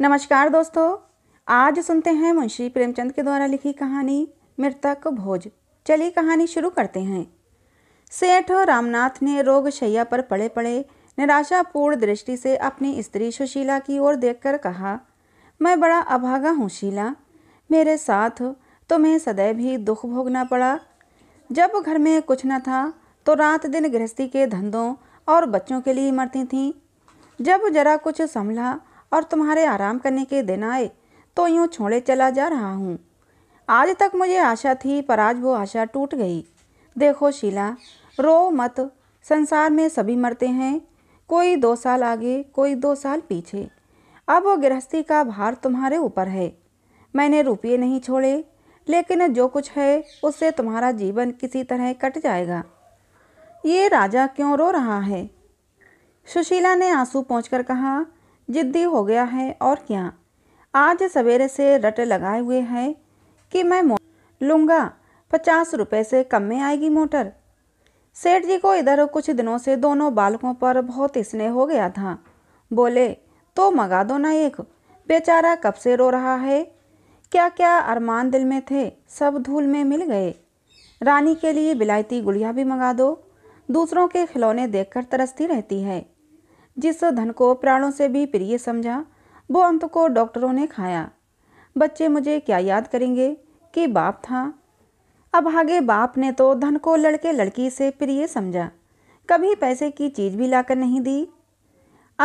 नमस्कार दोस्तों आज सुनते हैं मुंशी प्रेमचंद के द्वारा लिखी कहानी मृतक भोज चलिए कहानी शुरू करते हैं सेठ रामनाथ ने रोग शैया पर पड़े पड़े निराशापूर्ण दृष्टि से अपनी स्त्री सुशीला की ओर देखकर कहा मैं बड़ा अभागा हूँ शीला मेरे साथ तुम्हें सदैव ही दुख भोगना पड़ा जब घर में कुछ न था तो रात दिन गृहस्थी के धंधों और बच्चों के लिए मरती थीं जब जरा कुछ संभला और तुम्हारे आराम करने के दिन आए तो यूँ छोड़े चला जा रहा हूँ आज तक मुझे आशा थी पर आज वो आशा टूट गई देखो शीला रो मत संसार में सभी मरते हैं कोई दो साल आगे कोई दो साल पीछे अब वो गृहस्थी का भार तुम्हारे ऊपर है मैंने रुपये नहीं छोड़े लेकिन जो कुछ है उससे तुम्हारा जीवन किसी तरह कट जाएगा ये राजा क्यों रो रहा है सुशीला ने आंसू पहुँच कहा जिद्दी हो गया है और क्या आज सवेरे से रटे लगाए हुए है कि मैं लूँगा पचास रुपए से कम में आएगी मोटर सेठ जी को इधर कुछ दिनों से दोनों बालकों पर बहुत स्नेह हो गया था बोले तो मंगा दो ना एक बेचारा कब से रो रहा है क्या क्या अरमान दिल में थे सब धूल में मिल गए रानी के लिए बिलायती गुड़िया भी मंगा दो दूसरों के खिलौने देखकर तरसती रहती है जिस धन को प्राणों से भी प्रिय समझा वो अंत को डॉक्टरों ने खाया बच्चे मुझे क्या याद करेंगे कि बाप था अब आगे बाप ने तो धन को लड़के लड़की से प्रिय समझा कभी पैसे की चीज भी लाकर नहीं दी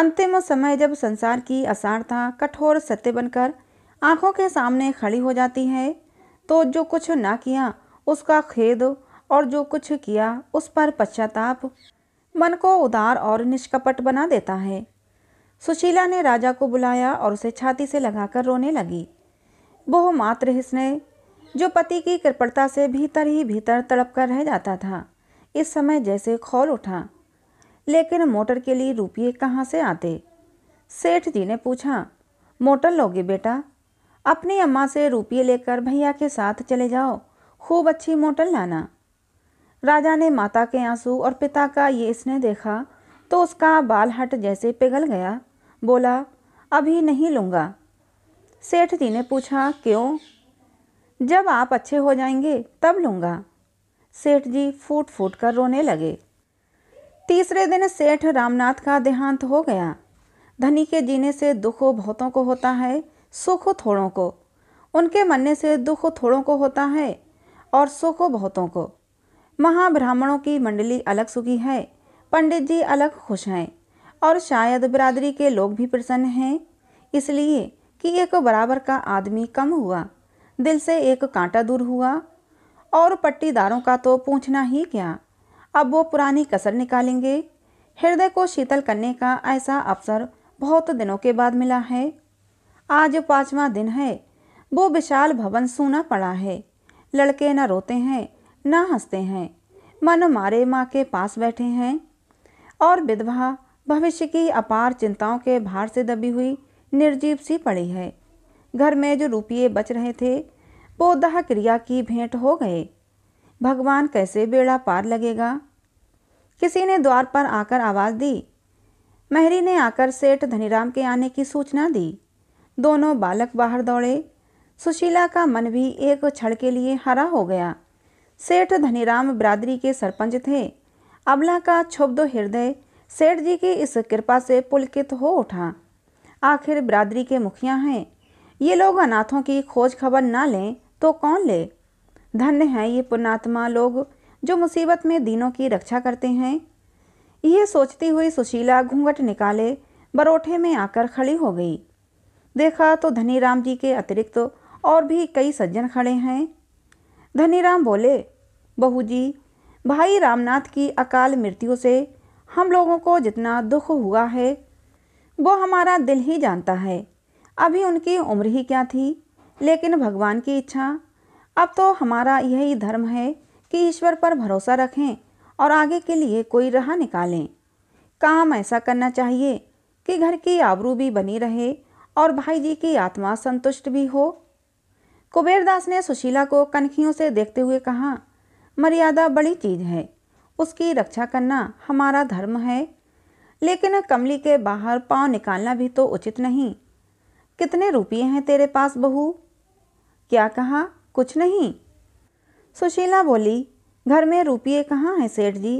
अंतिम समय जब संसार की असारता कठोर सत्य बनकर आंखों के सामने खड़ी हो जाती है तो जो कुछ ना किया उसका खेद और जो कुछ किया उस पर पश्चाताप मन को उदार और निष्कपट बना देता है सुशीला ने राजा को बुलाया और उसे छाती से लगाकर रोने लगी वो मात्र हिस्ने जो पति की कृपणता से भीतर ही भीतर तड़प कर रह जाता था इस समय जैसे खोल उठा लेकिन मोटर के लिए रुपये कहाँ से आते सेठ जी ने पूछा मोटर लोगे बेटा अपनी अम्मा से रुपये लेकर भैया के साथ चले जाओ खूब अच्छी मोटर लाना राजा ने माता के आंसू और पिता का ये स्नेह देखा तो उसका बालहट जैसे पिघल गया बोला अभी नहीं लूँगा सेठ जी ने पूछा क्यों जब आप अच्छे हो जाएंगे तब लूँगा सेठ जी फूट फूट कर रोने लगे तीसरे दिन सेठ रामनाथ का देहांत हो गया धनी के जीने से दुख बहुतों को होता है सुख थोड़ों को उनके मरने से दुख थोड़ों को होता है और सुख बहुतों को महाब्राह्मणों की मंडली अलग सुखी है पंडित जी अलग खुश हैं और शायद बिरादरी के लोग भी प्रसन्न हैं इसलिए कि एक बराबर का आदमी कम हुआ दिल से एक कांटा दूर हुआ और पट्टीदारों का तो पूछना ही क्या अब वो पुरानी कसर निकालेंगे हृदय को शीतल करने का ऐसा अवसर बहुत दिनों के बाद मिला है आज पांचवा दिन है वो विशाल भवन सूना पड़ा है लड़के न रोते हैं ना हंसते हैं मन मारे माँ के पास बैठे हैं और विधवा भविष्य की अपार चिंताओं के भार से दबी हुई निर्जीव सी पड़ी है घर में जो रुपये बच रहे थे वो दह क्रिया की भेंट हो गए भगवान कैसे बेड़ा पार लगेगा किसी ने द्वार पर आकर आवाज़ दी महरी ने आकर सेठ धनीराम के आने की सूचना दी दोनों बालक बाहर दौड़े सुशीला का मन भी एक क्षण के लिए हरा हो गया सेठ धनीराम बिरादरी के सरपंच थे अबला का क्षुब्ध हृदय सेठ जी की इस कृपा से पुलकित हो उठा आखिर बिरादरी के मुखिया हैं ये लोग अनाथों की खोज खबर ना लें तो कौन ले धन्य हैं ये पुण्यात्मा लोग जो मुसीबत में दीनों की रक्षा करते हैं यह सोचती हुई सुशीला घूंघट निकाले बरोठे में आकर खड़ी हो गई देखा तो धनीराम जी के अतिरिक्त तो और भी कई सज्जन खड़े हैं धनीराम बोले बहू जी भाई रामनाथ की अकाल मृत्यु से हम लोगों को जितना दुख हुआ है वो हमारा दिल ही जानता है अभी उनकी उम्र ही क्या थी लेकिन भगवान की इच्छा अब तो हमारा यही धर्म है कि ईश्वर पर भरोसा रखें और आगे के लिए कोई राह निकालें काम ऐसा करना चाहिए कि घर की आबरू भी बनी रहे और भाई जी की आत्मा संतुष्ट भी हो कुबेरदास ने सुशीला को कनखियों से देखते हुए कहा मर्यादा बड़ी चीज़ है उसकी रक्षा करना हमारा धर्म है लेकिन कमली के बाहर पाँव निकालना भी तो उचित नहीं कितने रुपये हैं तेरे पास बहू क्या कहा कुछ नहीं सुशीला बोली घर में रुपये कहाँ हैं सेठ जी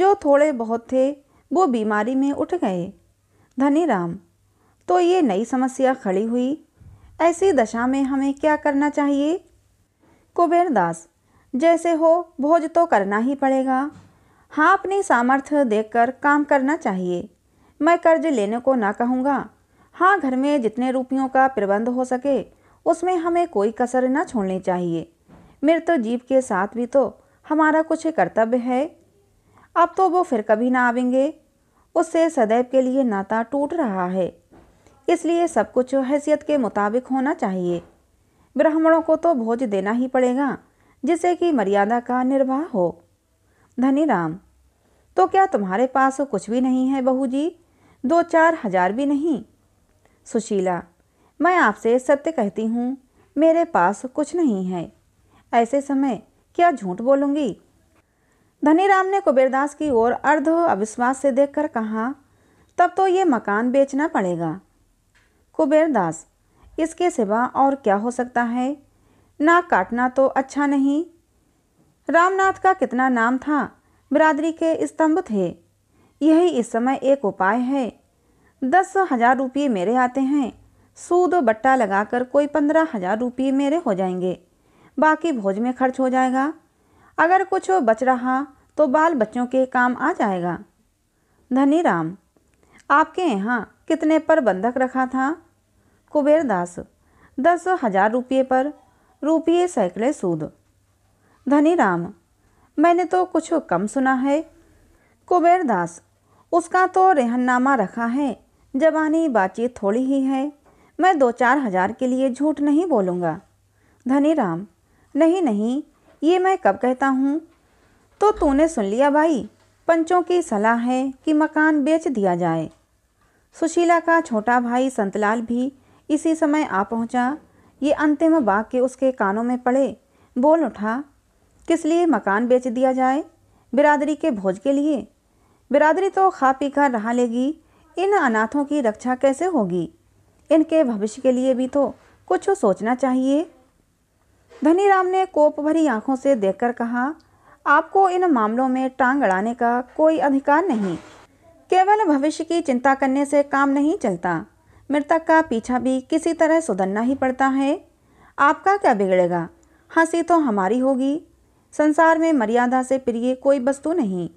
जो थोड़े बहुत थे वो बीमारी में उठ गए धनी राम तो ये नई समस्या खड़ी हुई ऐसी दशा में हमें क्या करना चाहिए कुबेर दास जैसे हो भोज तो करना ही पड़ेगा हाँ अपनी सामर्थ्य देखकर काम करना चाहिए मैं कर्ज लेने को ना कहूँगा हाँ घर में जितने रुपयों का प्रबंध हो सके उसमें हमें कोई कसर ना छोड़नी चाहिए मृत तो जीव के साथ भी तो हमारा कुछ कर्तव्य है अब तो वो फिर कभी ना आवेंगे उससे सदैव के लिए नाता टूट रहा है इसलिए सब कुछ हैसियत के मुताबिक होना चाहिए ब्राह्मणों को तो भोज देना ही पड़ेगा जिससे कि मर्यादा का निर्वाह हो धनी राम तो क्या तुम्हारे पास कुछ भी नहीं है बहू जी दो चार हजार भी नहीं सुशीला मैं आपसे सत्य कहती हूँ मेरे पास कुछ नहीं है ऐसे समय क्या झूठ बोलूँगी राम ने कुबेरदास की ओर अर्ध अविश्वास से देखकर कहा तब तो ये मकान बेचना पड़ेगा कुबेरदास इसके सिवा और क्या हो सकता है नाक काटना तो अच्छा नहीं रामनाथ का कितना नाम था बिरादरी के स्तंभ थे यही इस समय एक उपाय है दस हजार रुपये मेरे आते हैं सूद बट्टा लगाकर कोई पंद्रह हजार रुपये मेरे हो जाएंगे बाकी भोज में खर्च हो जाएगा अगर कुछ बच रहा तो बाल बच्चों के काम आ जाएगा धनी राम आपके यहाँ कितने पर बंधक रखा था कुबेरदास दस हजार रुपये पर रूपये सैकड़े सूद धनी राम मैंने तो कुछ कम सुना है कुबेर दास उसका तो रेहननामा रखा है जबानी बातचीत थोड़ी ही है मैं दो चार हजार के लिए झूठ नहीं बोलूँगा धनी राम नहीं नहीं ये मैं कब कहता हूँ तो तूने सुन लिया भाई पंचों की सलाह है कि मकान बेच दिया जाए सुशीला का छोटा भाई संतलाल भी इसी समय आ पहुँचा ये अंतिम वाक्य उसके कानों में पड़े बोल उठा किस लिए मकान बेच दिया जाए बिरादरी के भोज के लिए बिरादरी तो खा पी कर रहा लेगी इन अनाथों की रक्षा कैसे होगी इनके भविष्य के लिए भी तो कुछ सोचना चाहिए धनी राम ने कोप भरी आंखों से देखकर कहा आपको इन मामलों में टांग अड़ाने का कोई अधिकार नहीं केवल भविष्य की चिंता करने से काम नहीं चलता मृतक का पीछा भी किसी तरह सुधरना ही पड़ता है आपका क्या बिगड़ेगा हंसी तो हमारी होगी संसार में मर्यादा से प्रिय कोई वस्तु नहीं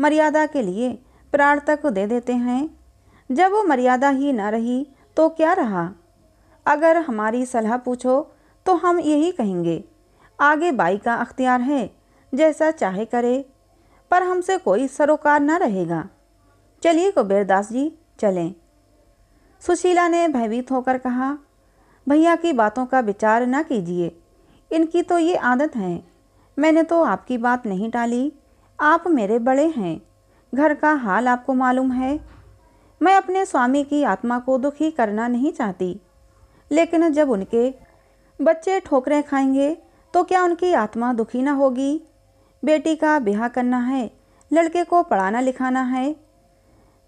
मर्यादा के लिए प्रार्थक तक दे देते हैं जब वो मर्यादा ही न रही तो क्या रहा अगर हमारी सलाह पूछो तो हम यही कहेंगे आगे बाई का अख्तियार है जैसा चाहे करे पर हमसे कोई सरोकार न रहेगा चलिए कुबेरदास जी चलें सुशीला ने भयभीत होकर कहा भैया की बातों का विचार न कीजिए इनकी तो ये आदत है मैंने तो आपकी बात नहीं टाली आप मेरे बड़े हैं घर का हाल आपको मालूम है मैं अपने स्वामी की आत्मा को दुखी करना नहीं चाहती लेकिन जब उनके बच्चे ठोकरें खाएंगे तो क्या उनकी आत्मा दुखी ना होगी बेटी का ब्याह करना है लड़के को पढ़ाना लिखाना है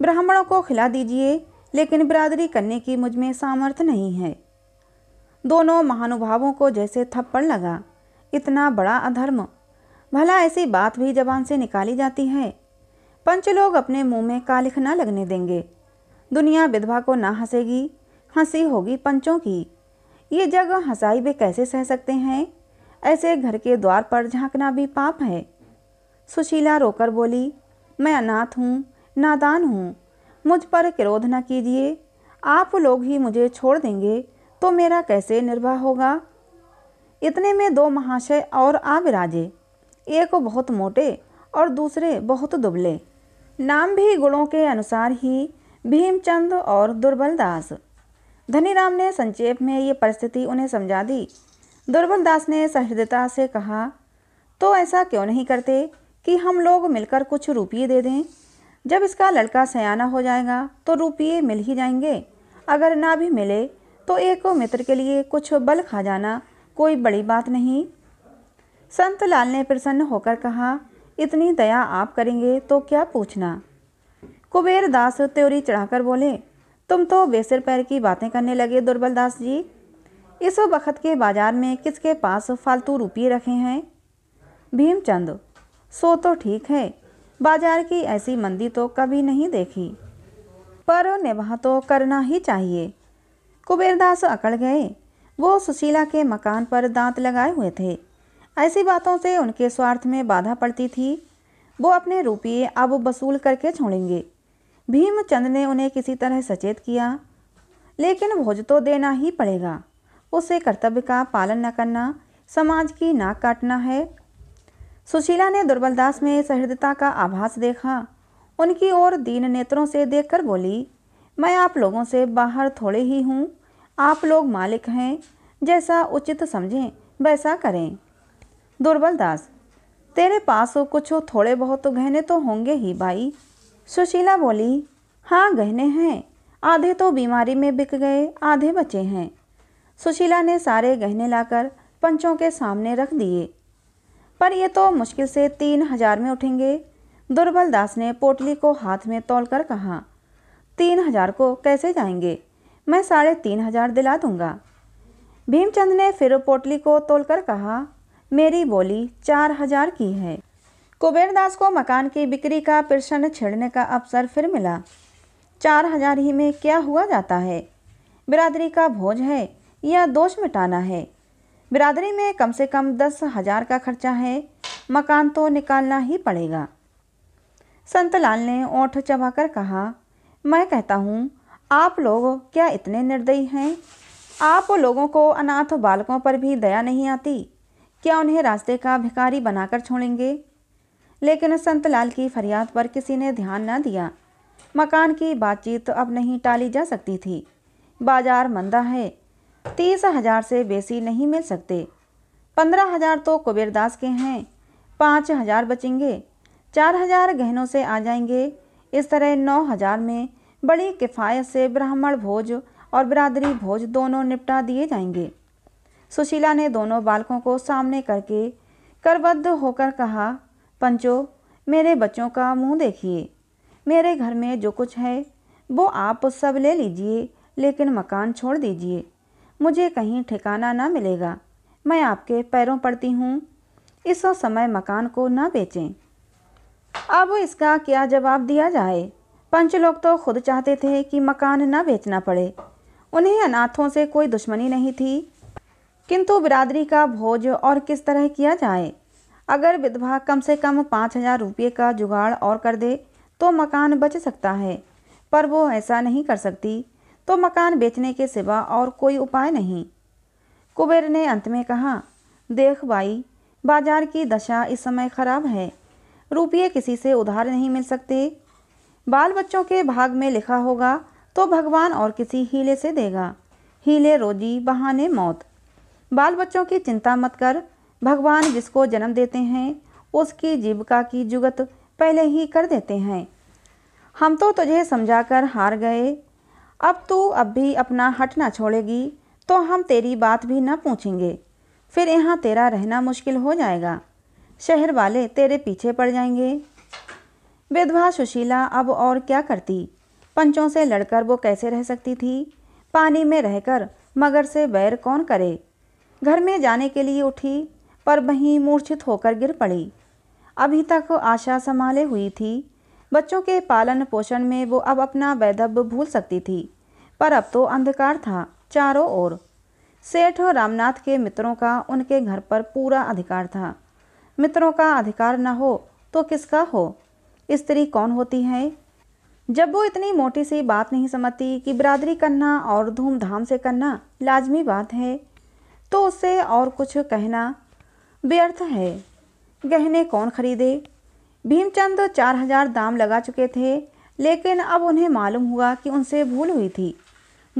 ब्राह्मणों को खिला दीजिए लेकिन बिरादरी करने की मुझमें सामर्थ्य नहीं है दोनों महानुभावों को जैसे थप्पड़ लगा इतना बड़ा अधर्म भला ऐसी बात भी जबान से निकाली जाती है पंच लोग अपने मुंह में कालिख न लगने देंगे दुनिया विधवा को ना हंसेगी हंसी होगी पंचों की ये जग हंसाई भी कैसे सह सकते हैं ऐसे घर के द्वार पर झांकना भी पाप है सुशीला रोकर बोली मैं अनाथ हूँ नादान हूँ मुझ पर क्रोध न कीजिए आप लोग ही मुझे छोड़ देंगे तो मेरा कैसे निर्वाह होगा इतने में दो महाशय और आ विराजे एक बहुत मोटे और दूसरे बहुत दुबले नाम भी गुणों के अनुसार ही भीमचंद और दुर्बल दास धनीराम ने संक्षेप में ये परिस्थिति उन्हें समझा दी दुर्बल दास ने सहृदयता से कहा तो ऐसा क्यों नहीं करते कि हम लोग मिलकर कुछ रुपये दे दें जब इसका लड़का सयाना हो जाएगा तो रुपये मिल ही जाएंगे अगर ना भी मिले तो एक मित्र के लिए कुछ बल खा जाना कोई बड़ी बात नहीं संत लाल ने प्रसन्न होकर कहा इतनी दया आप करेंगे तो क्या पूछना कुबेर दास त्योरी चढ़ाकर बोले तुम तो बेसर पैर की बातें करने लगे दुर्बल दास जी इस वक्त के बाजार में किसके पास फालतू रुपये रखे हैं भीमचंद सो तो ठीक है बाजार की ऐसी मंदी तो कभी नहीं देखी पर निभा तो करना ही चाहिए कुबेरदास अकड़ गए वो सुशीला के मकान पर दांत लगाए हुए थे ऐसी बातों से उनके स्वार्थ में बाधा पड़ती थी वो अपने रुपये अब वसूल करके छोड़ेंगे भीमचंद ने उन्हें किसी तरह सचेत किया लेकिन भोज तो देना ही पड़ेगा उसे कर्तव्य का पालन न करना समाज की नाक काटना है सुशीला ने दुर्बलदास में सहृदता का आभास देखा उनकी ओर दीन नेत्रों से देखकर बोली मैं आप लोगों से बाहर थोड़े ही हूँ आप लोग मालिक हैं जैसा उचित समझें वैसा करें दुर्बल दास तेरे पास कुछ थोड़े बहुत तो गहने तो होंगे ही भाई सुशीला बोली हाँ गहने हैं आधे तो बीमारी में बिक गए आधे बचे हैं सुशीला ने सारे गहने लाकर पंचों के सामने रख दिए पर ये तो मुश्किल से तीन हजार में उठेंगे दुर्बल दास ने पोटली को हाथ में तोल कर कहा तीन हजार को कैसे जाएंगे मैं साढ़े तीन हजार दिला दूंगा भीमचंद ने फिर पोटली को तोल कर कहा मेरी बोली चार हजार की है कुबेरदास को मकान की बिक्री का प्रसन्न छेड़ने का अवसर फिर मिला चार हजार ही में क्या हुआ जाता है बिरादरी का भोज है या दोष मिटाना है बिरादरी में कम से कम दस हजार का खर्चा है मकान तो निकालना ही पड़ेगा संतलाल ने ओठ चबाकर कहा मैं कहता हूँ आप लोग क्या इतने निर्दयी हैं आप लोगों को अनाथ बालकों पर भी दया नहीं आती क्या उन्हें रास्ते का भिखारी बनाकर छोड़ेंगे लेकिन संतलाल की फरियाद पर किसी ने ध्यान न दिया मकान की बातचीत अब नहीं टाली जा सकती थी बाजार मंदा है तीस हजार से बेसी नहीं मिल सकते पंद्रह हजार तो कुबेरदास के हैं पाँच हजार बचेंगे चार हजार गहनों से आ जाएंगे इस तरह नौ हजार में बड़ी किफ़ायत से ब्राह्मण भोज और बिरादरी भोज दोनों निपटा दिए जाएंगे सुशीला ने दोनों बालकों को सामने करके करबद्ध होकर कहा पंचो मेरे बच्चों का मुंह देखिए मेरे घर में जो कुछ है वो आप सब ले लीजिए लेकिन मकान छोड़ दीजिए मुझे कहीं ठिकाना न मिलेगा मैं आपके पैरों पड़ती हूँ इस समय मकान को न बेचें अब इसका क्या जवाब दिया जाए पंच लोग तो खुद चाहते थे कि मकान न बेचना पड़े उन्हें अनाथों से कोई दुश्मनी नहीं थी किंतु बिरादरी का भोज और किस तरह किया जाए अगर विधवा कम से कम पाँच हजार रुपये का जुगाड़ और कर दे तो मकान बच सकता है पर वो ऐसा नहीं कर सकती तो मकान बेचने के सिवा और कोई उपाय नहीं कुबेर ने अंत में कहा देख भाई बाजार की दशा इस समय खराब है रुपये किसी से उधार नहीं मिल सकते बाल बच्चों के भाग में लिखा होगा तो भगवान और किसी हीले से देगा हीले रोजी बहाने मौत बाल बच्चों की चिंता मत कर भगवान जिसको जन्म देते हैं उसकी जीविका की जुगत पहले ही कर देते हैं हम तो तुझे समझाकर हार गए अब तू अब भी अपना हट ना छोड़ेगी तो हम तेरी बात भी न पूछेंगे फिर यहाँ तेरा रहना मुश्किल हो जाएगा शहर वाले तेरे पीछे पड़ जाएंगे विधवा सुशीला अब और क्या करती पंचों से लड़कर वो कैसे रह सकती थी पानी में रहकर मगर से बैर कौन करे घर में जाने के लिए उठी पर वहीं मूर्छित होकर गिर पड़ी अभी तक आशा संभाले हुई थी बच्चों के पालन पोषण में वो अब अपना वैधव्य भूल सकती थी पर अब तो अंधकार था चारों ओर सेठ और रामनाथ के मित्रों का उनके घर पर पूरा अधिकार था मित्रों का अधिकार न हो तो किसका हो स्त्री कौन होती है जब वो इतनी मोटी सी बात नहीं समझती कि बिरादरी करना और धूमधाम से करना लाजमी बात है तो उसे और कुछ कहना व्यर्थ है गहने कौन खरीदे भीमचंद चार हजार दाम लगा चुके थे लेकिन अब उन्हें मालूम हुआ कि उनसे भूल हुई थी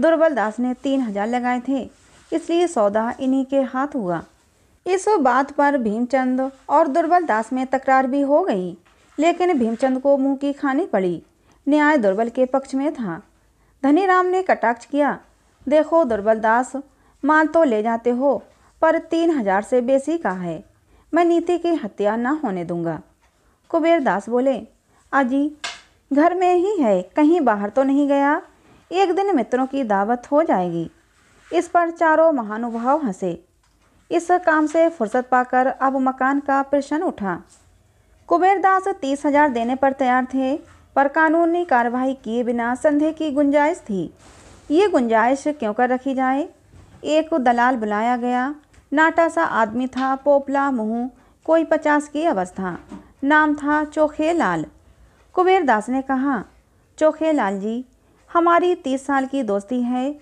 दुर्बल दास ने तीन हजार लगाए थे इसलिए सौदा इन्हीं के हाथ हुआ इस बात पर भीमचंद और दुर्बल दास में तकरार भी हो गई लेकिन भीमचंद को मुंह की खानी पड़ी न्याय दुर्बल के पक्ष में था राम ने कटाक्ष किया देखो दुर्बल दास माल तो ले जाते हो पर तीन हजार से बेसी का है मैं नीति की हत्या न होने दूंगा कुबेरदास बोले आजी घर में ही है कहीं बाहर तो नहीं गया एक दिन मित्रों की दावत हो जाएगी इस पर चारों महानुभाव हंसे इस काम से फुर्सत पाकर अब मकान का प्रश्न उठा कुबेरदास तीस हजार देने पर तैयार थे पर कानूनी कार्रवाई किए बिना संधे की गुंजाइश थी ये गुंजाइश क्यों कर रखी जाए एक दलाल बुलाया गया नाटा सा आदमी था पोपला मुँह कोई पचास की अवस्था नाम था चोखे लाल कुबेर दास ने कहा चोखे लाल जी हमारी तीस साल की दोस्ती है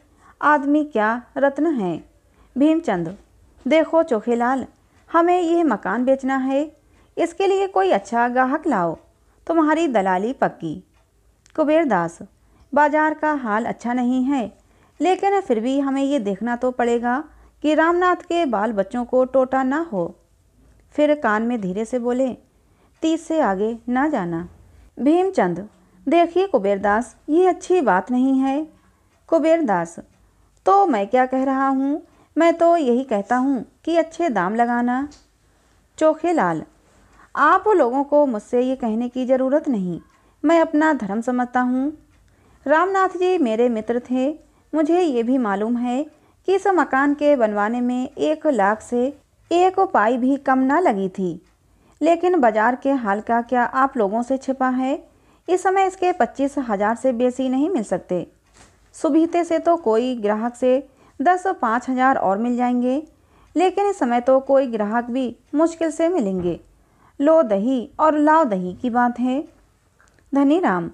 आदमी क्या रत्न है भीमचंद देखो चोखे लाल हमें यह मकान बेचना है इसके लिए कोई अच्छा ग्राहक लाओ तुम्हारी दलाली पक्की कुबेर दास बाजार का हाल अच्छा नहीं है लेकिन फिर भी हमें ये देखना तो पड़ेगा कि रामनाथ के बाल बच्चों को टोटा ना हो फिर कान में धीरे से बोले तीस से आगे ना जाना भीमचंद देखिए कुबेरदास ये अच्छी बात नहीं है कुबेरदास तो मैं क्या कह रहा हूँ मैं तो यही कहता हूँ कि अच्छे दाम लगाना चोखे लाल आप लोगों को मुझसे ये कहने की ज़रूरत नहीं मैं अपना धर्म समझता हूँ रामनाथ जी मेरे मित्र थे मुझे ये भी मालूम है कि इस मकान के बनवाने में एक लाख से एक पाई भी कम ना लगी थी लेकिन बाजार के हाल का क्या आप लोगों से छिपा है इस समय इसके पच्चीस हजार से बेसी नहीं मिल सकते सुबीते से तो कोई ग्राहक से दस पाँच हजार और मिल जाएंगे लेकिन इस समय तो कोई ग्राहक भी मुश्किल से मिलेंगे लो दही और लाओ दही की बात है धनी राम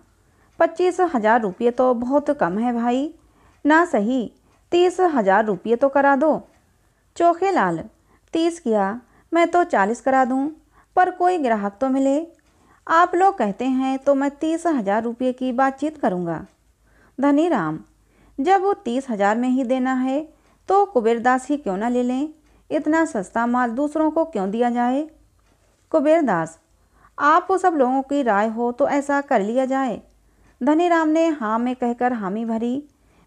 पच्चीस हजार रुपये तो बहुत कम है भाई ना सही तीस हजार रुपये तो करा दो चोखे लाल तीस किया मैं तो चालीस करा दूँ पर कोई ग्राहक तो मिले आप लोग कहते हैं तो मैं तीस हजार रुपये की बातचीत करूँगा धनी राम जब वो तीस हजार में ही देना है तो कुबेरदास ही क्यों ना ले लें इतना सस्ता माल दूसरों को क्यों दिया जाए कुबेरदास आप सब लोगों की राय हो तो ऐसा कर लिया जाए धनी राम ने हाँ में कहकर हामी भरी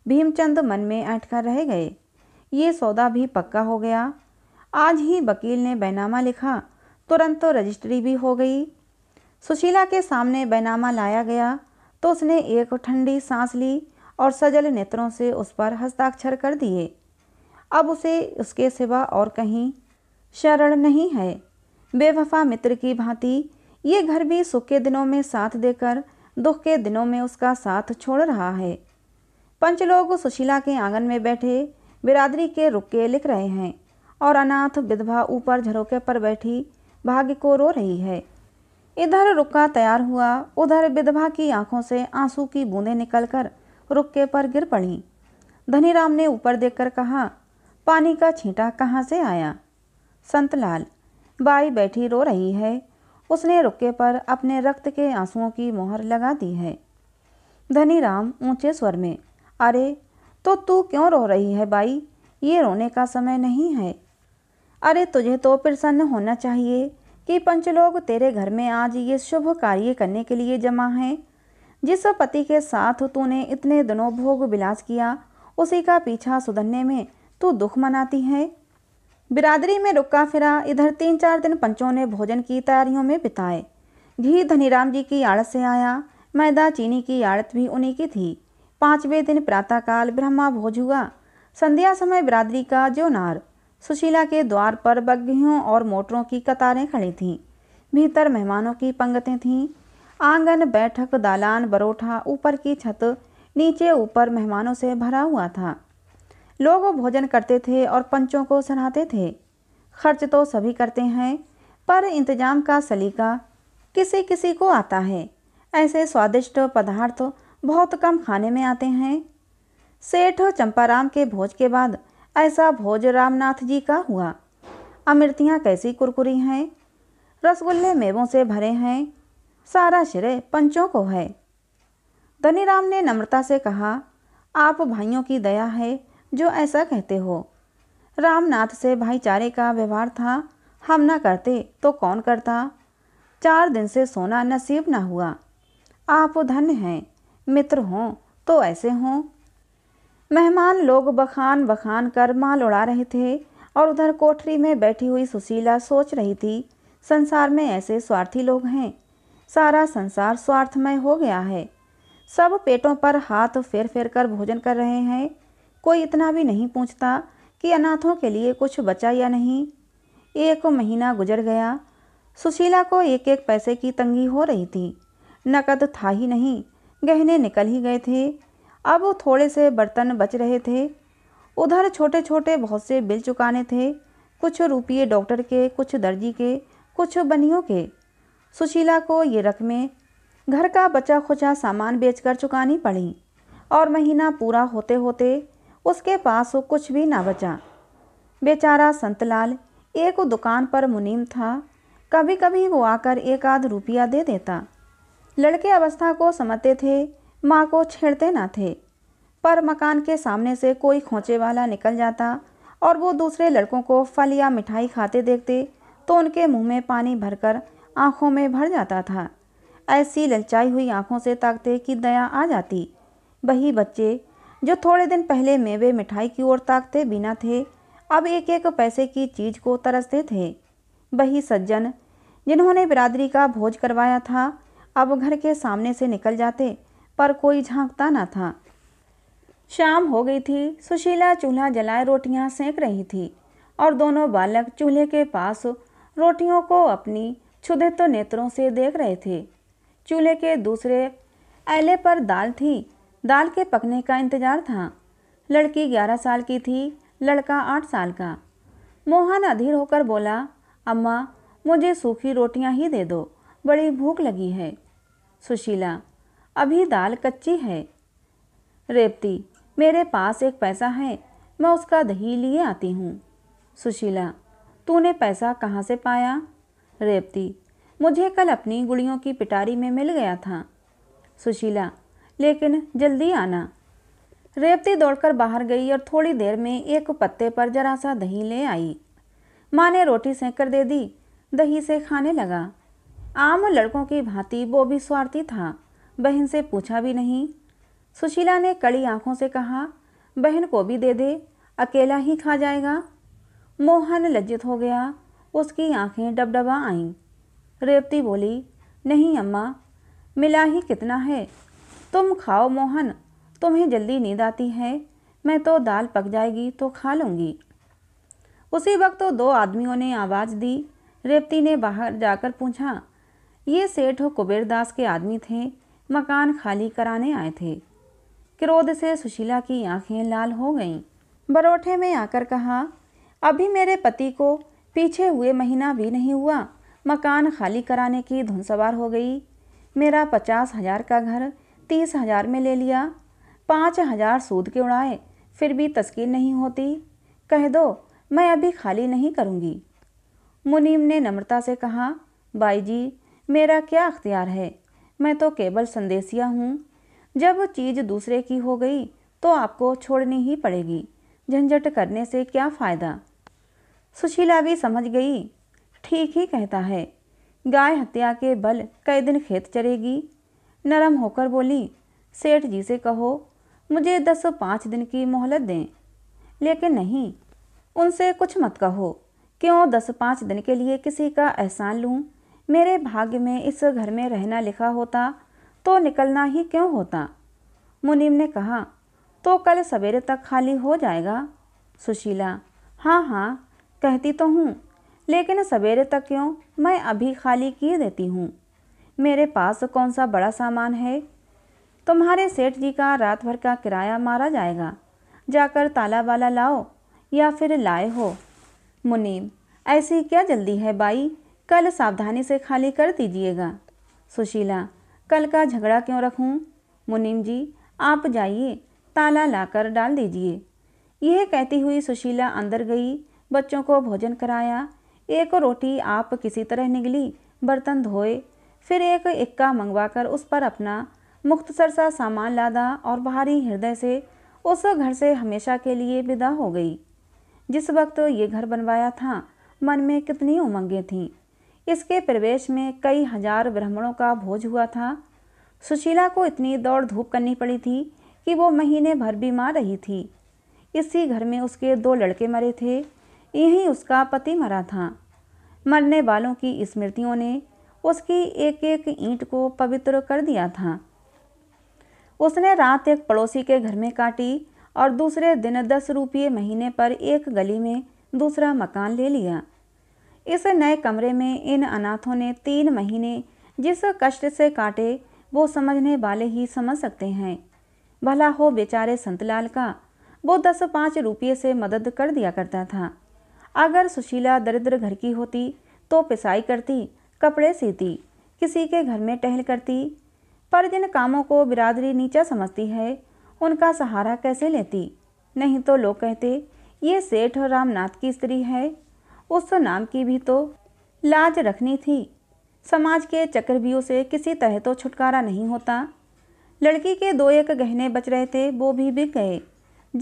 भीमचंद मन में ऐंठ कर रह गए ये सौदा भी पक्का हो गया आज ही वकील ने बैनामा लिखा तुरंत तो रजिस्ट्री भी हो गई सुशीला के सामने बैनामा लाया गया तो उसने एक ठंडी सांस ली और सजल नेत्रों से उस पर हस्ताक्षर कर दिए अब उसे उसके सिवा और कहीं शरण नहीं है बेवफा मित्र की भांति ये घर भी सुख के दिनों में साथ देकर दुख के दिनों में उसका साथ छोड़ रहा है पंच लोग सुशीला के आंगन में बैठे बिरादरी के रुके लिख रहे हैं और अनाथ विधवा ऊपर झरोके पर बैठी भाग्य को रो रही है इधर रुक्का तैयार हुआ उधर विधवा की आंखों से आंसू की बूंदें निकलकर रुक्के पर गिर पड़ी धनीराम ने ऊपर देखकर कहा पानी का छींटा कहाँ से आया संतलाल बाई बैठी रो रही है उसने रुक्के पर अपने रक्त के आंसुओं की मोहर लगा दी है धनीराम ऊंचे स्वर में अरे तो तू क्यों रो रही है बाई ये रोने का समय नहीं है अरे तुझे तो प्रसन्न होना चाहिए कि पंचलोग तेरे घर में आज ये शुभ कार्य करने के लिए जमा है जिस पति के साथ तूने इतने दिनों भोग विलास किया उसी का पीछा सुधरने में तू दुख मनाती है बिरादरी में रुका फिरा इधर तीन चार दिन पंचों ने भोजन की तैयारियों में बिताए घी धनीराम जी की आड़त से आया मैदा चीनी की आड़त भी उन्हीं की थी पांचवें दिन प्रातःकाल ब्रह्मा भोज हुआ संध्या समय बिरादरी का जो नार सुशीला के द्वार पर बग्घियों और मोटरों की कतारें खड़ी थीं भीतर मेहमानों की पंगतें थीं आंगन बैठक दालान बरोठा ऊपर की छत नीचे ऊपर मेहमानों से भरा हुआ था लोग भोजन करते थे और पंचों को सराहते थे खर्च तो सभी करते हैं पर इंतजाम का सलीका किसी किसी को आता है ऐसे स्वादिष्ट पदार्थ बहुत कम खाने में आते हैं सेठ चंपाराम के भोज के बाद ऐसा भोज रामनाथ जी का हुआ अमृतियाँ कैसी कुरकुरी हैं रसगुल्ले मेवों से भरे हैं सारा श्रेय पंचों को है धनी राम ने नम्रता से कहा आप भाइयों की दया है जो ऐसा कहते हो रामनाथ से भाईचारे का व्यवहार था हम ना करते तो कौन करता चार दिन से सोना नसीब ना हुआ आप धन्य हैं मित्र हों तो ऐसे हों मेहमान लोग बखान बखान कर माल उड़ा रहे थे और उधर कोठरी में बैठी हुई सुशीला सोच रही थी संसार में ऐसे स्वार्थी लोग हैं सारा संसार स्वार्थमय हो गया है सब पेटों पर हाथ फेर फेर कर भोजन कर रहे हैं कोई इतना भी नहीं पूछता कि अनाथों के लिए कुछ बचा या नहीं एक महीना गुजर गया सुशीला को एक एक पैसे की तंगी हो रही थी नकद था ही नहीं गहने निकल ही गए थे अब थोड़े से बर्तन बच रहे थे उधर छोटे छोटे बहुत से बिल चुकाने थे कुछ रुपये डॉक्टर के कुछ दर्जी के कुछ बनियों के सुशीला को ये रकमें घर का बचा खुचा सामान बेचकर चुकानी पड़ी और महीना पूरा होते होते उसके पास कुछ भी ना बचा बेचारा संतलाल एक दुकान पर मुनीम था कभी कभी वो आकर एक आध रुपया दे देता लड़के अवस्था को समझते थे माँ को छेड़ते ना थे पर मकान के सामने से कोई खोचे वाला निकल जाता और वो दूसरे लड़कों को फल या मिठाई खाते देखते तो उनके मुंह में पानी भरकर आंखों में भर जाता था ऐसी ललचाई हुई आंखों से ताकते कि दया आ जाती वही बच्चे जो थोड़े दिन पहले मेवे मिठाई की ओर ताकते बिना थे अब एक एक पैसे की चीज को तरसते थे वही सज्जन जिन्होंने बिरादरी का भोज करवाया था अब घर के सामने से निकल जाते पर कोई झांकता ना था शाम हो गई थी सुशीला चूल्हा जलाए रोटियां सेंक रही थी और दोनों बालक चूल्हे के पास रोटियों को अपनी क्षुधित नेत्रों से देख रहे थे चूल्हे के दूसरे ऐले पर दाल थी दाल के पकने का इंतजार था लड़की ग्यारह साल की थी लड़का आठ साल का मोहन अधीर होकर बोला अम्मा मुझे सूखी रोटियां ही दे दो बड़ी भूख लगी है सुशीला अभी दाल कच्ची है रेवती मेरे पास एक पैसा है मैं उसका दही लिए आती हूँ सुशीला तूने पैसा कहाँ से पाया रेवती मुझे कल अपनी गुड़ियों की पिटारी में मिल गया था सुशीला लेकिन जल्दी आना रेवती दौड़कर बाहर गई और थोड़ी देर में एक पत्ते पर जरा सा दही ले आई माँ ने रोटी सेंक कर दे दी दही से खाने लगा आम लड़कों की भांति वो भी स्वार्थी था बहन से पूछा भी नहीं सुशीला ने कड़ी आंखों से कहा बहन को भी दे दे अकेला ही खा जाएगा मोहन लज्जित हो गया उसकी आंखें डबडबा आईं रेवती बोली नहीं अम्मा मिला ही कितना है तुम खाओ मोहन तुम्हें जल्दी नींद आती है मैं तो दाल पक जाएगी तो खा लूँगी उसी वक्त तो दो आदमियों ने आवाज़ दी रेवती ने बाहर जाकर पूछा ये सेठ कुबेरदास के आदमी थे मकान खाली कराने आए थे क्रोध से सुशीला की आंखें लाल हो गईं बरोठे में आकर कहा अभी मेरे पति को पीछे हुए महीना भी नहीं हुआ मकान खाली कराने की धुन सवार हो गई मेरा पचास हजार का घर तीस हजार में ले लिया पाँच हजार सूद के उड़ाए फिर भी तस्कीन नहीं होती कह दो मैं अभी खाली नहीं करूँगी मुनीम ने नम्रता से कहा बाई जी मेरा क्या अख्तियार है मैं तो केवल संदेशिया हूँ जब चीज़ दूसरे की हो गई तो आपको छोड़नी ही पड़ेगी झंझट करने से क्या फ़ायदा सुशीला भी समझ गई ठीक ही कहता है गाय हत्या के बल कई दिन खेत चरेगी नरम होकर बोली सेठ जी से कहो मुझे दस पाँच दिन की मोहलत दें लेकिन नहीं उनसे कुछ मत कहो क्यों दस पाँच दिन के लिए किसी का एहसान लूँ मेरे भाग्य में इस घर में रहना लिखा होता तो निकलना ही क्यों होता मुनीम ने कहा तो कल सवेरे तक खाली हो जाएगा सुशीला हाँ हाँ कहती तो हूँ लेकिन सवेरे तक क्यों मैं अभी खाली किए देती हूँ मेरे पास कौन सा बड़ा सामान है तुम्हारे सेठ जी का रात भर का किराया मारा जाएगा जाकर ताला वाला लाओ या फिर लाए हो मुनीम ऐसी क्या जल्दी है बाई कल सावधानी से खाली कर दीजिएगा सुशीला कल का झगड़ा क्यों रखूं? मुनीम जी आप जाइए ताला लाकर डाल दीजिए यह कहती हुई सुशीला अंदर गई बच्चों को भोजन कराया एक रोटी आप किसी तरह निकली बर्तन धोए फिर एक इक्का मंगवाकर उस पर अपना मुख्तसर सा सामान लादा और भारी हृदय से उस घर से हमेशा के लिए विदा हो गई जिस वक्त ये घर बनवाया था मन में कितनी उमंगें थीं इसके प्रवेश में कई हजार ब्राह्मणों का भोज हुआ था सुशीला को इतनी दौड़ धूप करनी पड़ी थी कि वो महीने भर बीमार रही थी इसी घर में उसके दो लड़के मरे थे यहीं उसका पति मरा था मरने वालों की स्मृतियों ने उसकी एक एक ईंट को पवित्र कर दिया था उसने रात एक पड़ोसी के घर में काटी और दूसरे दिन दस रुपये महीने पर एक गली में दूसरा मकान ले लिया इस नए कमरे में इन अनाथों ने तीन महीने जिस कष्ट से काटे वो समझने वाले ही समझ सकते हैं भला हो बेचारे संतलाल का वो दस पाँच रुपये से मदद कर दिया करता था अगर सुशीला दरिद्र घर की होती तो पिसाई करती कपड़े सीती किसी के घर में टहल करती पर जिन कामों को बिरादरी नीचा समझती है उनका सहारा कैसे लेती नहीं तो लोग कहते ये सेठ रामनाथ की स्त्री है उस नाम की भी तो लाज रखनी थी समाज के चक्रव्यूह से किसी तरह तो छुटकारा नहीं होता लड़की के दो एक गहने बच रहे थे वो भी बिक गए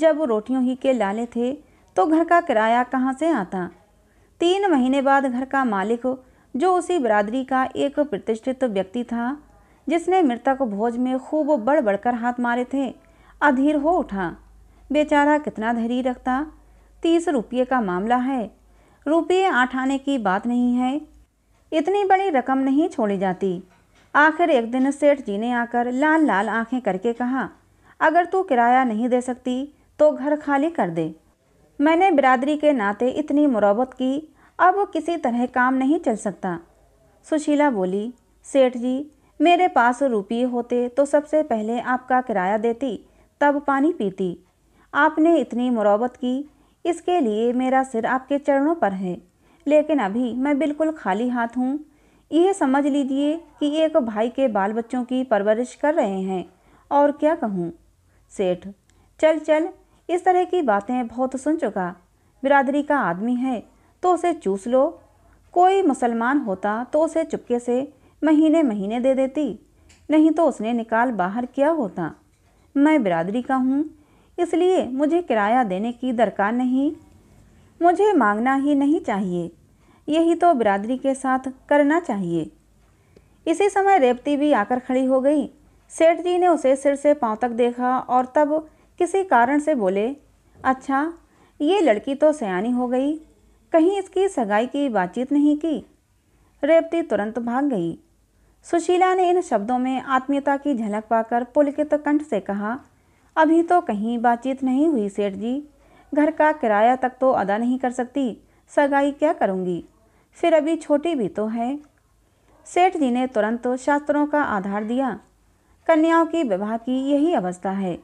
जब रोटियों ही के लाले थे तो घर का किराया कहाँ से आता तीन महीने बाद घर का मालिक जो उसी बरादरी का एक प्रतिष्ठित व्यक्ति था जिसने मृतक भोज में खूब बढ़ बढ़कर हाथ मारे थे अधीर हो उठा बेचारा कितना धैर्य रखता तीस रुपये का मामला है रुपये आठ आने की बात नहीं है इतनी बड़ी रकम नहीं छोड़ी जाती आखिर एक दिन सेठ जी ने आकर लाल लाल आंखें करके कहा अगर तू किराया नहीं दे सकती तो घर खाली कर दे मैंने बिरादरी के नाते इतनी मुरबत की अब किसी तरह काम नहीं चल सकता सुशीला बोली सेठ जी मेरे पास रुपये होते तो सबसे पहले आपका किराया देती तब पानी पीती आपने इतनी मुरबत की इसके लिए मेरा सिर आपके चरणों पर है लेकिन अभी मैं बिल्कुल खाली हाथ हूँ यह समझ लीजिए कि एक भाई के बाल बच्चों की परवरिश कर रहे हैं और क्या कहूँ सेठ चल चल इस तरह की बातें बहुत सुन चुका बिरादरी का आदमी है तो उसे चूस लो कोई मुसलमान होता तो उसे चुपके से महीने महीने दे देती नहीं तो उसने निकाल बाहर क्या होता मैं बिरादरी का हूँ इसलिए मुझे किराया देने की दरकार नहीं मुझे मांगना ही नहीं चाहिए यही तो बिरादरी के साथ करना चाहिए इसी समय रेवती भी आकर खड़ी हो गई सेठ जी ने उसे सिर से पांव तक देखा और तब किसी कारण से बोले अच्छा ये लड़की तो सयानी हो गई कहीं इसकी सगाई की बातचीत नहीं की रेवती तुरंत भाग गई सुशीला ने इन शब्दों में आत्मीयता की झलक पाकर पुलकित कंठ से कहा अभी तो कहीं बातचीत नहीं हुई सेठ जी घर का किराया तक तो अदा नहीं कर सकती सगाई क्या करूँगी फिर अभी छोटी भी तो है सेठ जी ने तुरंत शास्त्रों का आधार दिया कन्याओं की विवाह की यही अवस्था है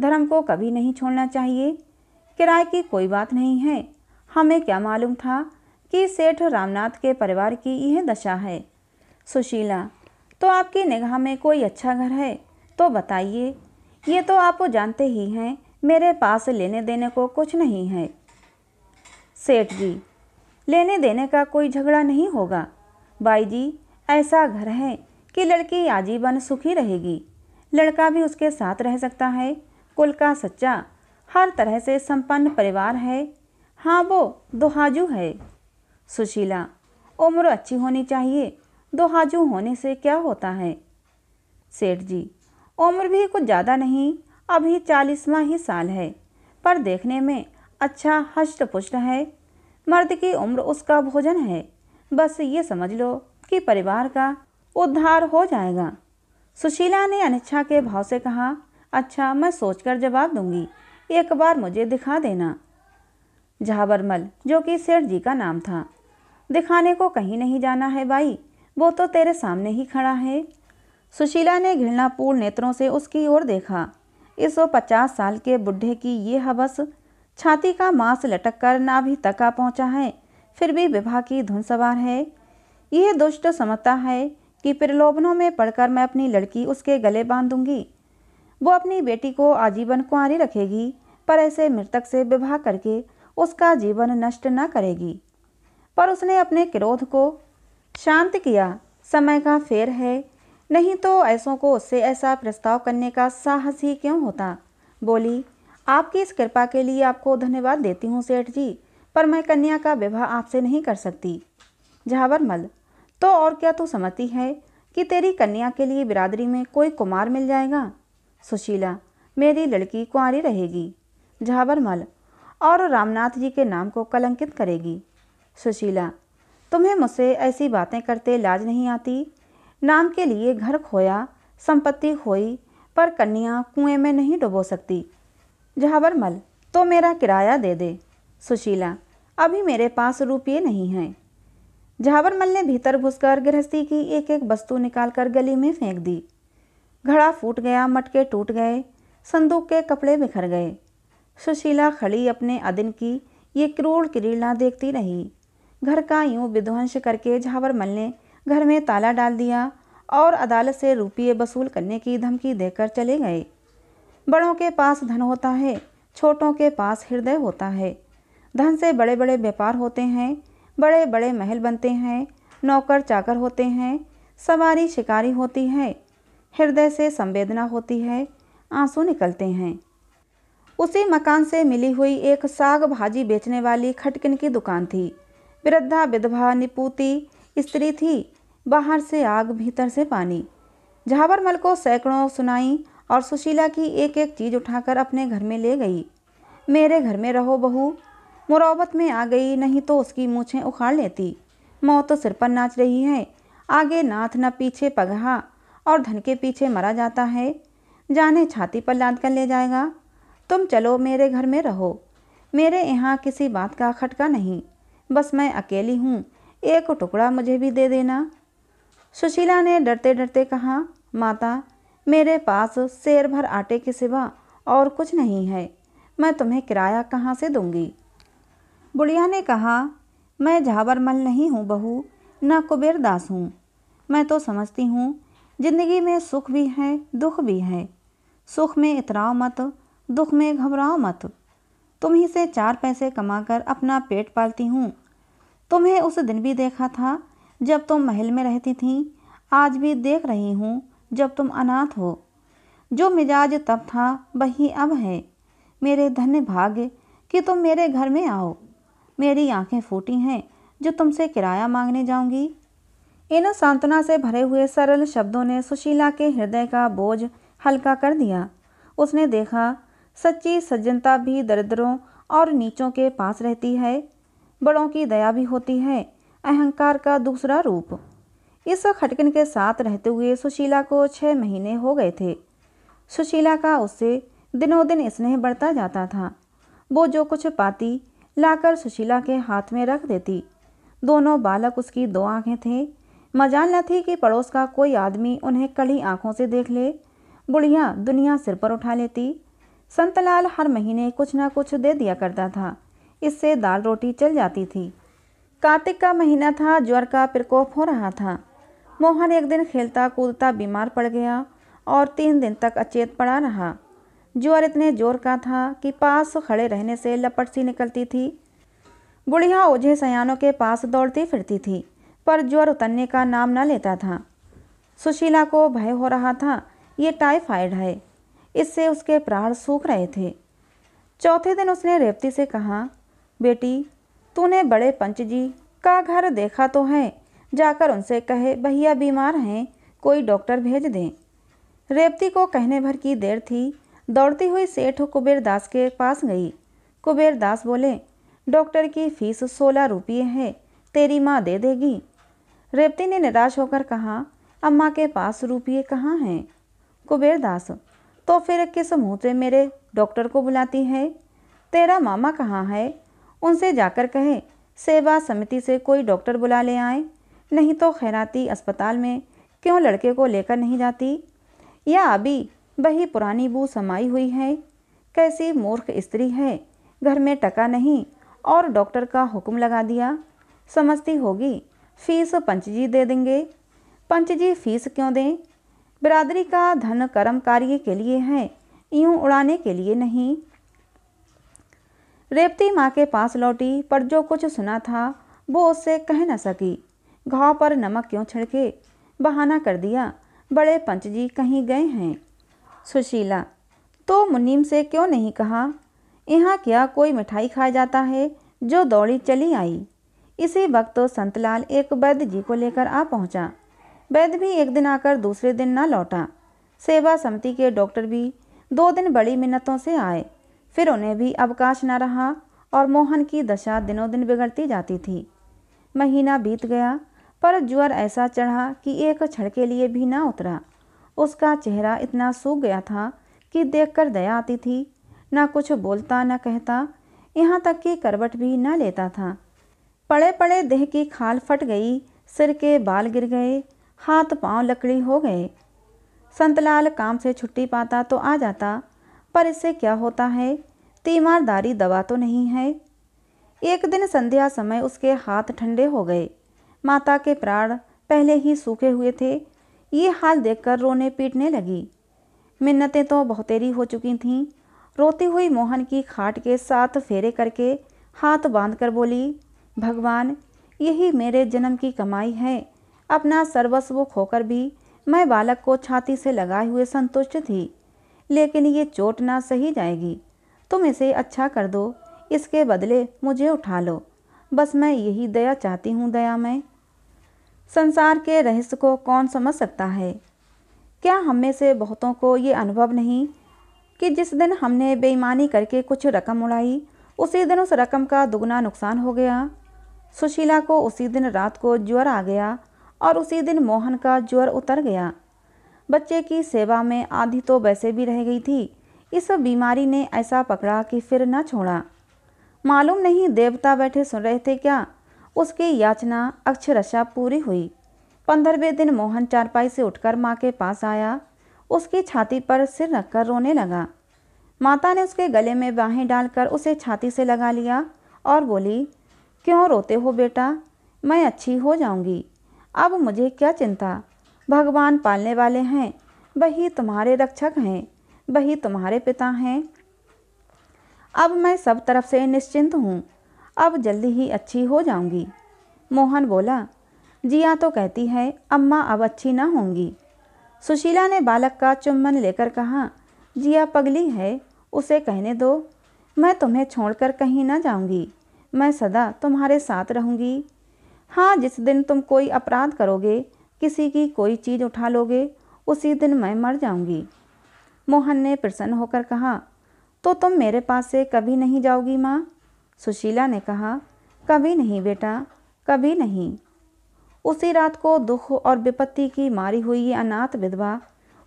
धर्म को कभी नहीं छोड़ना चाहिए किराए की कोई बात नहीं है हमें क्या मालूम था कि सेठ रामनाथ के परिवार की यह दशा है सुशीला तो आपकी निगाह में कोई अच्छा घर है तो बताइए ये तो आप जानते ही हैं मेरे पास लेने देने को कुछ नहीं है सेठ जी लेने देने का कोई झगड़ा नहीं होगा बाई जी ऐसा घर है कि लड़की आजीवन सुखी रहेगी लड़का भी उसके साथ रह सकता है कुल का सच्चा हर तरह से संपन्न परिवार है हाँ वो दोहाजू है सुशीला उम्र अच्छी होनी चाहिए दोहाजू होने से क्या होता है सेठ जी उम्र भी कुछ ज़्यादा नहीं अभी चालीसवा ही साल है पर देखने में अच्छा हष्ट पुष्ट है मर्द की उम्र उसका भोजन है बस ये समझ लो कि परिवार का उद्धार हो जाएगा सुशीला ने अनिच्छा के भाव से कहा अच्छा मैं सोचकर जवाब दूंगी एक बार मुझे दिखा देना झाबरमल जो कि सेठ जी का नाम था दिखाने को कहीं नहीं जाना है भाई वो तो तेरे सामने ही खड़ा है सुशीला ने घृणापूर्ण नेत्रों से उसकी ओर देखा इस सौ पचास साल के बुढ़े की ये हवस छाती का मांस लटक कर ना भी तका पहुंचा है फिर भी विवाह की धुन सवार है यह दुष्ट समझता है कि प्रलोभनों में पड़कर मैं अपनी लड़की उसके गले बांध दूंगी वो अपनी बेटी को आजीवन कुंवारी रखेगी पर ऐसे मृतक से विवाह करके उसका जीवन नष्ट न करेगी पर उसने अपने क्रोध को शांत किया समय का फेर है नहीं तो ऐसों को उससे ऐसा प्रस्ताव करने का साहस ही क्यों होता बोली आपकी इस कृपा के लिए आपको धन्यवाद देती हूँ सेठ जी पर मैं कन्या का विवाह आपसे नहीं कर सकती झावरमल तो और क्या तू समझती है कि तेरी कन्या के लिए बिरादरी में कोई कुमार मिल जाएगा सुशीला मेरी लड़की कुंवारी रहेगी झावरमल और रामनाथ जी के नाम को कलंकित करेगी सुशीला तुम्हें मुझसे ऐसी बातें करते लाज नहीं आती नाम के लिए घर खोया संपत्ति खोई पर कन्या कुएं में नहीं डुबो सकती मल तो मेरा किराया दे दे सुशीला अभी मेरे पास रुपये नहीं हैं झावरमल ने भीतर घुसकर गृहस्थी की एक एक वस्तु निकालकर गली में फेंक दी घड़ा फूट गया मटके टूट गए संदूक के कपड़े बिखर गए सुशीला खड़ी अपने अदिन की ये क्रूर क्रीड़ा देखती रही घर का यूं विध्वंस करके झावरमल ने घर में ताला डाल दिया और अदालत से रुपये वसूल करने की धमकी देकर चले गए बड़ों के पास धन होता है छोटों के पास हृदय होता है धन से बड़े बड़े व्यापार होते हैं बड़े बड़े महल बनते हैं नौकर चाकर होते हैं सवारी शिकारी होती है हृदय से संवेदना होती है आंसू निकलते हैं उसी मकान से मिली हुई एक साग भाजी बेचने वाली खटकिन की दुकान थी वृद्धा विधवा निपूती स्त्री थी बाहर से आग भीतर से पानी झावरमल को सैकड़ों सुनाई और सुशीला की एक एक चीज उठाकर अपने घर में ले गई मेरे घर में रहो बहू मुरौबत में आ गई नहीं तो उसकी मूछें उखाड़ लेती मौत तो सिर पर नाच रही है आगे नाथ न पीछे पगहा और धन के पीछे मरा जाता है जाने छाती पर लाद कर ले जाएगा तुम चलो मेरे घर में रहो मेरे यहाँ किसी बात का खटका नहीं बस मैं अकेली हूँ एक टुकड़ा मुझे भी दे देना सुशीला ने डरते डरते कहा माता मेरे पास शेर भर आटे के सिवा और कुछ नहीं है मैं तुम्हें किराया कहाँ से दूंगी बुढ़िया ने कहा मैं झाबरमल नहीं हूँ बहू ना कुबेर दास हूँ मैं तो समझती हूँ जिंदगी में सुख भी है दुख भी है सुख में इतराओ मत दुख में घबराओ मत तुम ही से चार पैसे कमाकर अपना पेट पालती हूँ तुम्हें उस दिन भी देखा था जब तुम महल में रहती थी आज भी देख रही हूँ जब तुम अनाथ हो जो मिजाज तब था वही अब है मेरे धन्य भाग्य कि तुम मेरे घर में आओ मेरी आंखें फूटी हैं जो तुमसे किराया मांगने जाऊंगी इन सांत्वना से भरे हुए सरल शब्दों ने सुशीला के हृदय का बोझ हल्का कर दिया उसने देखा सच्ची सज्जनता भी दरिद्रों और नीचों के पास रहती है बड़ों की दया भी होती है अहंकार का दूसरा रूप इस खटकन के साथ रहते हुए सुशीला को छः महीने हो गए थे सुशीला का उससे दिनों दिन स्नेह बढ़ता जाता था वो जो कुछ पाती लाकर सुशीला के हाथ में रख देती दोनों बालक उसकी दो आंखें थे मजाल न थी कि पड़ोस का कोई आदमी उन्हें कड़ी आंखों से देख ले बुढ़िया दुनिया सिर पर उठा लेती संतलाल हर महीने कुछ ना कुछ दे दिया करता था इससे दाल रोटी चल जाती थी कार्तिक का महीना था ज्वर का प्रकोप हो रहा था मोहन एक दिन खेलता कूदता बीमार पड़ गया और तीन दिन तक अचेत पड़ा रहा ज्वर इतने जोर का था कि पास खड़े रहने से लपट सी निकलती थी बुढ़िया ओझे सयानों के पास दौड़ती फिरती थी पर ज्वर उतरने का नाम न लेता था सुशीला को भय हो रहा था ये टाइफाइड है इससे उसके प्राण सूख रहे थे चौथे दिन उसने रेवती से कहा बेटी तूने बड़े पंच जी का घर देखा तो है जाकर उनसे कहे भैया बीमार हैं कोई डॉक्टर भेज दें रेवती को कहने भर की देर थी दौड़ती हुई सेठ कुबेर दास के पास गई कुबेर दास बोले डॉक्टर की फीस सोलह रुपये है तेरी माँ दे देगी रेवती ने निराश होकर कहा अम्मा के पास रुपये कहाँ हैं कुबेर दास तो फिर किस मुँह से मेरे डॉक्टर को बुलाती है तेरा मामा कहाँ है उनसे जाकर कहे सेवा समिति से कोई डॉक्टर बुला ले आए नहीं तो खैराती अस्पताल में क्यों लड़के को लेकर नहीं जाती या अभी वही पुरानी बू समाई हुई है कैसी मूर्ख स्त्री है घर में टका नहीं और डॉक्टर का हुक्म लगा दिया समझती होगी फीस पंच जी दे देंगे पंच जी फीस क्यों दें बिरादरी का धन कर्म कार्य के लिए है यूं उड़ाने के लिए नहीं रेवती माँ के पास लौटी पर जो कुछ सुना था वो उससे कह न सकी घाव पर नमक क्यों छिड़के बहाना कर दिया बड़े पंच जी कहीं गए हैं सुशीला तो मुनीम से क्यों नहीं कहा यहाँ क्या कोई मिठाई खाया जाता है जो दौड़ी चली आई इसी वक्त तो संतलाल एक वैद्य जी को लेकर आ पहुँचा वैद्य भी एक दिन आकर दूसरे दिन ना लौटा सेवा समिति के डॉक्टर भी दो दिन बड़ी मिन्नतों से आए फिर उन्हें भी अवकाश न रहा और मोहन की दशा दिनों दिन बिगड़ती जाती थी महीना बीत गया पर ज्वर ऐसा चढ़ा कि एक क्षण के लिए भी ना उतरा उसका चेहरा इतना सूख गया था कि देखकर दया आती थी ना कुछ बोलता ना कहता यहाँ तक कि करवट भी ना लेता था पड़े पड़े देह की खाल फट गई सिर के बाल गिर गए हाथ पांव लकड़ी हो गए संतलाल काम से छुट्टी पाता तो आ जाता पर इससे क्या होता है तीमारदारी दवा तो नहीं है एक दिन संध्या समय उसके हाथ ठंडे हो गए माता के प्राण पहले ही सूखे हुए थे ये हाल देखकर रोने पीटने लगी मिन्नतें तो बहुतेरी हो चुकी थीं रोती हुई मोहन की खाट के साथ फेरे करके हाथ बांधकर बोली भगवान यही मेरे जन्म की कमाई है अपना सर्वस्व खोकर भी मैं बालक को छाती से लगाए हुए संतुष्ट थी लेकिन ये चोट ना सही जाएगी तुम इसे अच्छा कर दो इसके बदले मुझे उठा लो बस मैं यही दया चाहती हूँ दया मैं संसार के रहस्य को कौन समझ सकता है क्या हम में से बहुतों को ये अनुभव नहीं कि जिस दिन हमने बेईमानी करके कुछ रकम उड़ाई उसी दिन उस रकम का दुगना नुकसान हो गया सुशीला को उसी दिन रात को ज्वर आ गया और उसी दिन मोहन का ज्वर उतर गया बच्चे की सेवा में आधी तो वैसे भी रह गई थी इस बीमारी ने ऐसा पकड़ा कि फिर न छोड़ा मालूम नहीं देवता बैठे सुन रहे थे क्या उसकी याचना अक्षरशा पूरी हुई पंद्रहवें दिन मोहन चारपाई से उठकर माँ के पास आया उसकी छाती पर सिर रखकर रोने लगा माता ने उसके गले में बाहें डालकर उसे छाती से लगा लिया और बोली क्यों रोते हो बेटा मैं अच्छी हो जाऊंगी अब मुझे क्या चिंता भगवान पालने वाले हैं वही तुम्हारे रक्षक हैं वही तुम्हारे पिता हैं अब मैं सब तरफ से निश्चिंत हूँ अब जल्दी ही अच्छी हो जाऊंगी मोहन बोला जिया तो कहती है अम्मा अब अच्छी ना होंगी सुशीला ने बालक का चुम्बन लेकर कहा जिया पगली है उसे कहने दो मैं तुम्हें छोड़कर कहीं ना जाऊंगी मैं सदा तुम्हारे साथ रहूंगी हाँ जिस दिन तुम कोई अपराध करोगे किसी की कोई चीज़ उठा लोगे उसी दिन मैं मर जाऊंगी मोहन ने प्रसन्न होकर कहा तो तुम मेरे पास से कभी नहीं जाओगी माँ सुशीला ने कहा कभी नहीं बेटा कभी नहीं उसी रात को दुख और विपत्ति की मारी हुई ये अनाथ विधवा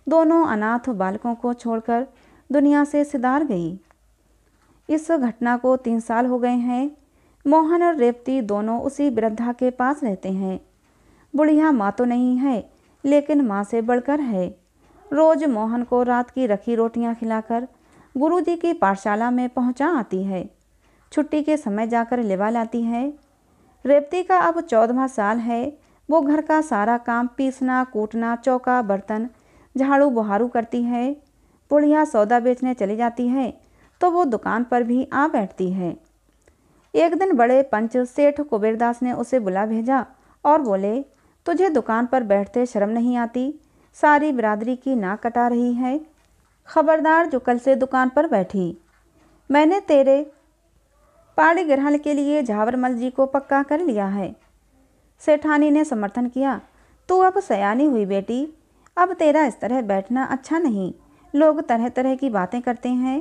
दोनों अनाथ बालकों को छोड़कर दुनिया से सिधार गई इस घटना को तीन साल हो गए हैं मोहन और रेवती दोनों उसी वृद्धा के पास रहते हैं बुढ़िया माँ तो नहीं है लेकिन माँ से बढ़कर है रोज मोहन को रात की रखी रोटियाँ खिलाकर गुरुजी की पाठशाला में पहुँचा आती है छुट्टी के समय जाकर लेवा लाती है रेवती का अब चौदवा साल है वो घर का सारा काम पीसना कूटना चौका बर्तन झाड़ू बुहारू करती है बुढ़िया सौदा बेचने चली जाती है तो वो दुकान पर भी आ बैठती है एक दिन बड़े पंच सेठ कुबेरदास ने उसे बुला भेजा और बोले तुझे दुकान पर बैठते शर्म नहीं आती सारी बिरादरी की नाक कटा रही है खबरदार जो कल से दुकान पर बैठी मैंने तेरे पाड़ी ग्रहण के लिए झावरमल जी को पक्का कर लिया है सेठानी ने समर्थन किया तू अब सयानी हुई बेटी अब तेरा इस तरह बैठना अच्छा नहीं लोग तरह तरह की बातें करते हैं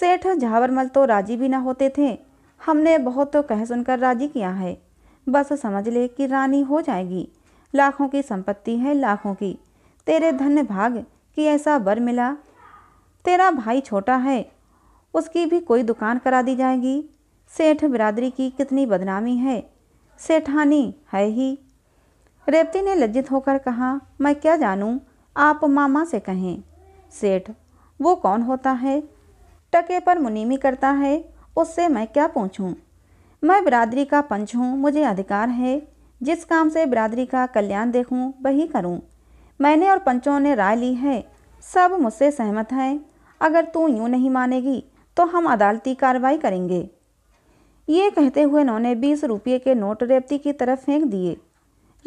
सेठ झावरमल तो राजी भी ना होते थे हमने बहुत तो कह सुनकर राजी किया है बस समझ ले कि रानी हो जाएगी लाखों की संपत्ति है लाखों की तेरे धन्य भाग कि ऐसा वर मिला तेरा भाई छोटा है उसकी भी कोई दुकान करा दी जाएगी सेठ बिरादरी की कितनी बदनामी है सेठानी है ही रेवती ने लज्जित होकर कहा मैं क्या जानूं आप मामा से कहें सेठ वो कौन होता है टके पर मुनीमी करता है उससे मैं क्या पूछूं मैं बिरादरी का पंच हूँ मुझे अधिकार है जिस काम से बिरादरी का कल्याण देखूं वही करूं। मैंने और पंचों ने राय ली है सब मुझसे सहमत हैं अगर तू यूं नहीं मानेगी तो हम अदालती कार्रवाई करेंगे ये कहते हुए उन्होंने बीस रुपये के नोट रेपती की तरफ फेंक दिए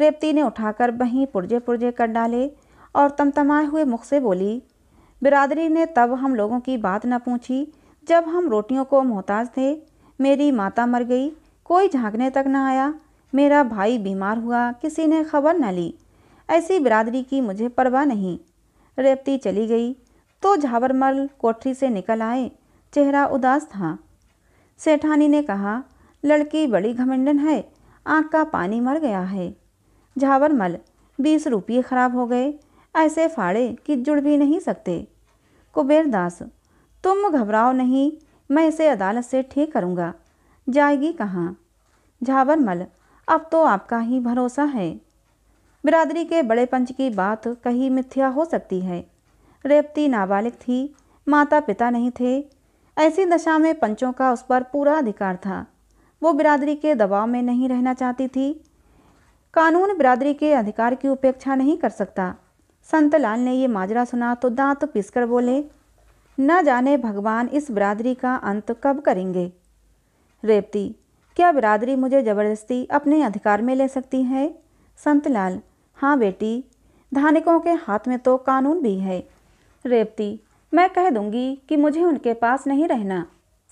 रेपती ने उठाकर वहीं पुर्जे पुर्जे कर डाले और तमतमाए हुए मुख से बोली बिरादरी ने तब हम लोगों की बात न पूछी जब हम रोटियों को मोहताज थे मेरी माता मर गई कोई झांकने तक न आया मेरा भाई बीमार हुआ किसी ने खबर न ली ऐसी बिरादरी की मुझे परवाह नहीं रेवती चली गई तो झावरमल कोठरी से निकल आए चेहरा उदास था सेठानी ने कहा लड़की बड़ी घमंडन है आँख का पानी मर गया है झावरमल बीस रुपये खराब हो गए ऐसे फाड़े कि जुड़ भी नहीं सकते कुबेरदास तुम घबराओ नहीं मैं इसे अदालत से ठीक करूँगा जाएगी कहाँ झावरमल अब तो आपका ही भरोसा है बिरादरी के बड़े पंच की बात कहीं मिथ्या हो सकती है रेवती नाबालिग थी माता पिता नहीं थे ऐसी दशा में पंचों का उस पर पूरा अधिकार था वो बिरादरी के दबाव में नहीं रहना चाहती थी कानून बिरादरी के अधिकार की उपेक्षा नहीं कर सकता संत लाल ने ये माजरा सुना तो दांत पीसकर बोले न जाने भगवान इस बिरादरी का अंत कब करेंगे रेवती क्या बिरादरी मुझे ज़बरदस्ती अपने अधिकार में ले सकती है संतलाल हाँ बेटी धानिकों के हाथ में तो कानून भी है रेवती मैं कह दूंगी कि मुझे उनके पास नहीं रहना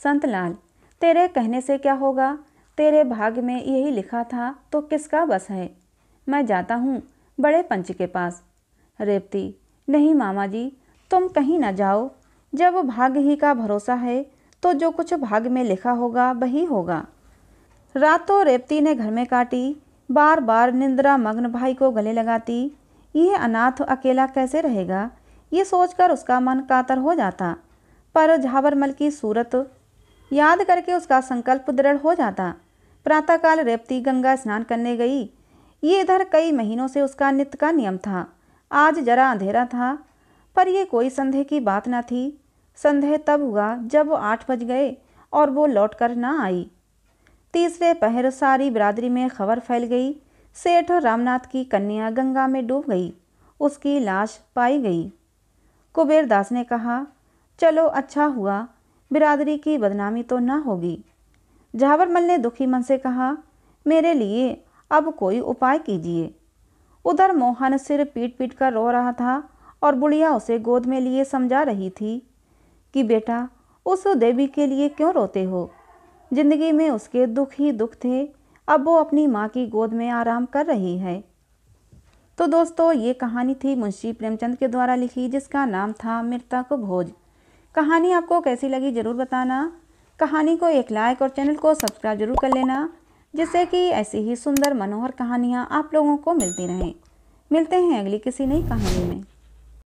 संतलाल तेरे कहने से क्या होगा तेरे भाग में यही लिखा था तो किसका बस है मैं जाता हूँ बड़े पंच के पास रेवती नहीं मामा जी तुम कहीं ना जाओ जब भाग ही का भरोसा है तो जो कुछ भाग में लिखा होगा वही होगा रातों रेवती ने घर में काटी बार बार निंद्रा मग्न भाई को गले लगाती यह अनाथ अकेला कैसे रहेगा ये सोचकर उसका मन कातर हो जाता पर झावरमल की सूरत याद करके उसका संकल्प दृढ़ हो जाता प्रातःकाल रेवती गंगा स्नान करने गई ये इधर कई महीनों से उसका नित्य का नियम था आज जरा अंधेरा था पर यह कोई संदेह की बात न थी संदेह तब हुआ जब वो आठ बज गए और वो लौट कर ना आई तीसरे पहर सारी बिरादरी में खबर फैल गई सेठ रामनाथ की कन्या गंगा में डूब गई उसकी लाश पाई गई कुबेर दास ने कहा चलो अच्छा हुआ बिरादरी की बदनामी तो ना होगी झावरमल ने दुखी मन से कहा मेरे लिए अब कोई उपाय कीजिए उधर मोहन सिर पीट पीट कर रो रहा था और बुढ़िया उसे गोद में लिए समझा रही थी कि बेटा उस देवी के लिए क्यों रोते हो जिंदगी में उसके दुख ही दुख थे अब वो अपनी माँ की गोद में आराम कर रही है तो दोस्तों ये कहानी थी मुंशी प्रेमचंद के द्वारा लिखी जिसका नाम था मृता को भोज कहानी आपको कैसी लगी ज़रूर बताना कहानी को एक लाइक और चैनल को सब्सक्राइब जरूर कर लेना जिससे कि ऐसी ही सुंदर मनोहर कहानियाँ आप लोगों को मिलती रहें मिलते हैं अगली किसी नई कहानी में